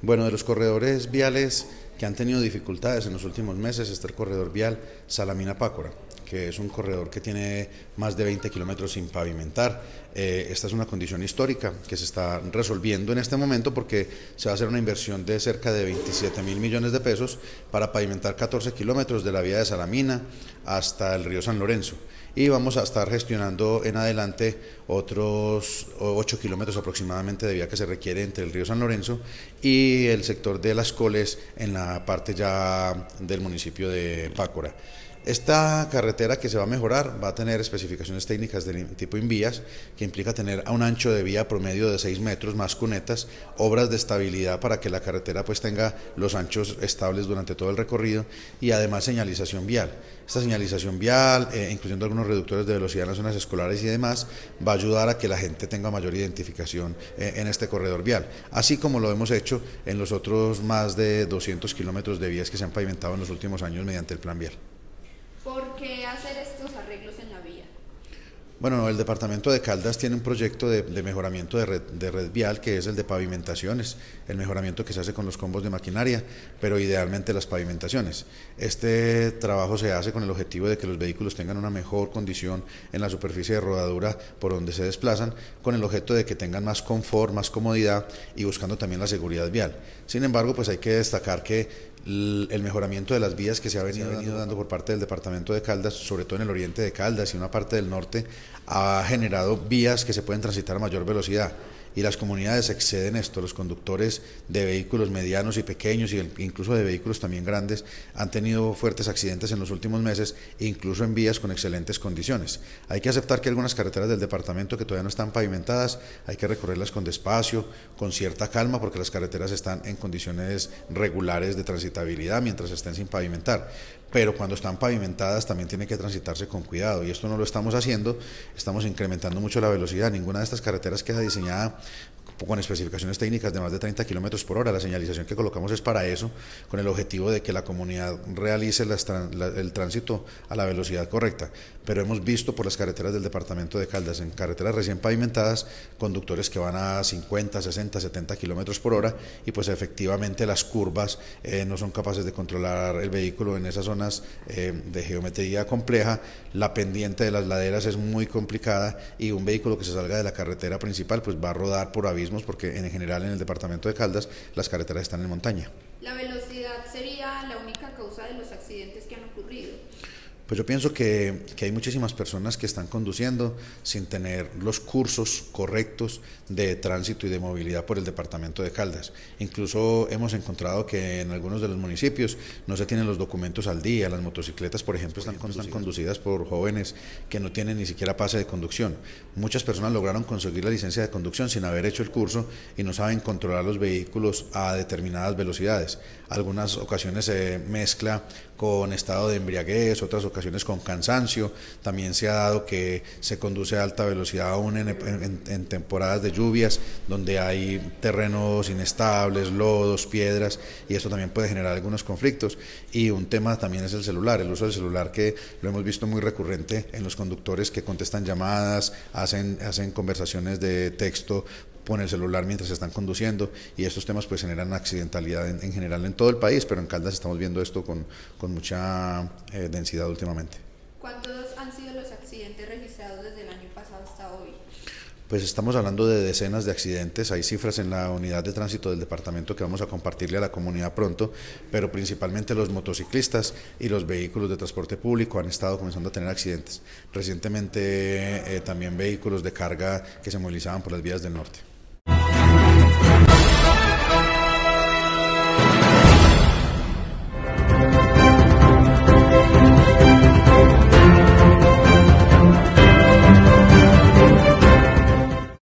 Bueno, de los corredores viales que han tenido dificultades en los últimos meses está el corredor vial Salamina-Pácora que es un corredor que tiene más de 20 kilómetros sin pavimentar. Eh, esta es una condición histórica que se está resolviendo en este momento porque se va a hacer una inversión de cerca de 27 mil millones de pesos para pavimentar 14 kilómetros de la vía de Salamina hasta el río San Lorenzo. Y vamos a estar gestionando en adelante otros 8 kilómetros aproximadamente de vía que se requiere entre el río San Lorenzo y el sector de Las Coles en la parte ya del municipio de Pácora. Esta carretera que se va a mejorar va a tener especificaciones técnicas del tipo Invías, que implica tener a un ancho de vía promedio de 6 metros más cunetas, obras de estabilidad para que la carretera pues tenga los anchos estables durante todo el recorrido y además señalización vial. Esta señalización vial, eh, incluyendo algunos reductores de velocidad en las zonas escolares y demás, va a ayudar a que la gente tenga mayor identificación eh, en este corredor vial, así como lo hemos hecho en los otros más de 200 kilómetros de vías que se han pavimentado en los últimos años mediante el plan vial. Bueno, el departamento de Caldas tiene un proyecto de, mejoramiento de red, vial que es el de pavimentaciones, el mejoramiento que se hace con los combos de maquinaria, pero idealmente las pavimentaciones. Este trabajo se hace con el objetivo de que los vehículos tengan una mejor condición en la superficie de rodadura por donde se desplazan, con el objeto de que tengan más confort, más comodidad y buscando también la seguridad vial. Sin embargo, pues hay que destacar que el mejoramiento de las vías que se ha venido dando por parte del departamento de Caldas, sobre todo en el oriente de Caldas y una parte del norte, ha generado vías que se pueden transitar a mayor velocidad y las comunidades exceden esto. Los conductores de vehículos medianos y pequeños, e incluso de vehículos también grandes, han tenido fuertes accidentes en los últimos meses, incluso en vías con excelentes condiciones. Hay que aceptar que algunas carreteras del departamento que todavía no están pavimentadas, hay que recorrerlas con despacio, con cierta calma, porque las carreteras están en condiciones regulares de transitabilidad mientras estén sin pavimentar pero cuando están pavimentadas también tiene que transitarse con cuidado y esto no lo estamos haciendo, estamos incrementando mucho la velocidad, ninguna de estas carreteras queda diseñada con especificaciones técnicas de más de 30 kilómetros por hora. La señalización que colocamos es para eso, con el objetivo de que la comunidad realice el tránsito a la velocidad correcta. Pero hemos visto por las carreteras del departamento de Caldas, en carreteras recién pavimentadas, conductores que van a 50, 60, 70 kilómetros por hora y pues efectivamente las curvas eh, no son capaces de controlar el vehículo en esa zona eh, de geometría compleja, la pendiente de las laderas es muy complicada y un vehículo que se salga de la carretera principal pues va a rodar por abismos porque en general en el departamento de Caldas las carreteras están en montaña. La velocidad sería la única causa de los accidentes que han ocurrido. Pues yo pienso que, hay muchísimas personas que están conduciendo sin tener los cursos correctos de tránsito y de movilidad por el departamento de Caldas. Incluso hemos encontrado que en algunos de los municipios no se tienen los documentos al día. Las motocicletas, por ejemplo, están, están conducidas por jóvenes que no tienen ni siquiera pase de conducción. Muchas personas lograron conseguir la licencia de conducción sin haber hecho el curso y no saben controlar los vehículos a determinadas velocidades. Algunas ocasiones se mezcla con estado de embriaguez, otras ocasiones con cansancio. También se ha dado que se conduce a alta velocidad aún en, temporadas de lluvias, donde hay terrenos inestables, lodos, piedras, y eso también puede generar algunos conflictos. Y un tema también es el celular, el uso del celular que lo hemos visto muy recurrente en los conductores que contestan llamadas, hacen, hacen conversaciones de texto pone el celular mientras están conduciendo y estos temas pues generan accidentalidad en, general en todo el país, pero en Caldas estamos viendo esto con, mucha eh, densidad últimamente. ¿Cuántos han sido los accidentes registrados desde el año pasado hasta hoy? Pues estamos hablando de decenas de accidentes, hay cifras en la unidad de tránsito del departamento que vamos a compartirle a la comunidad pronto, pero principalmente los motociclistas y los vehículos de transporte público han estado comenzando a tener accidentes. Recientemente eh, también vehículos de carga que se movilizaban por las vías del norte.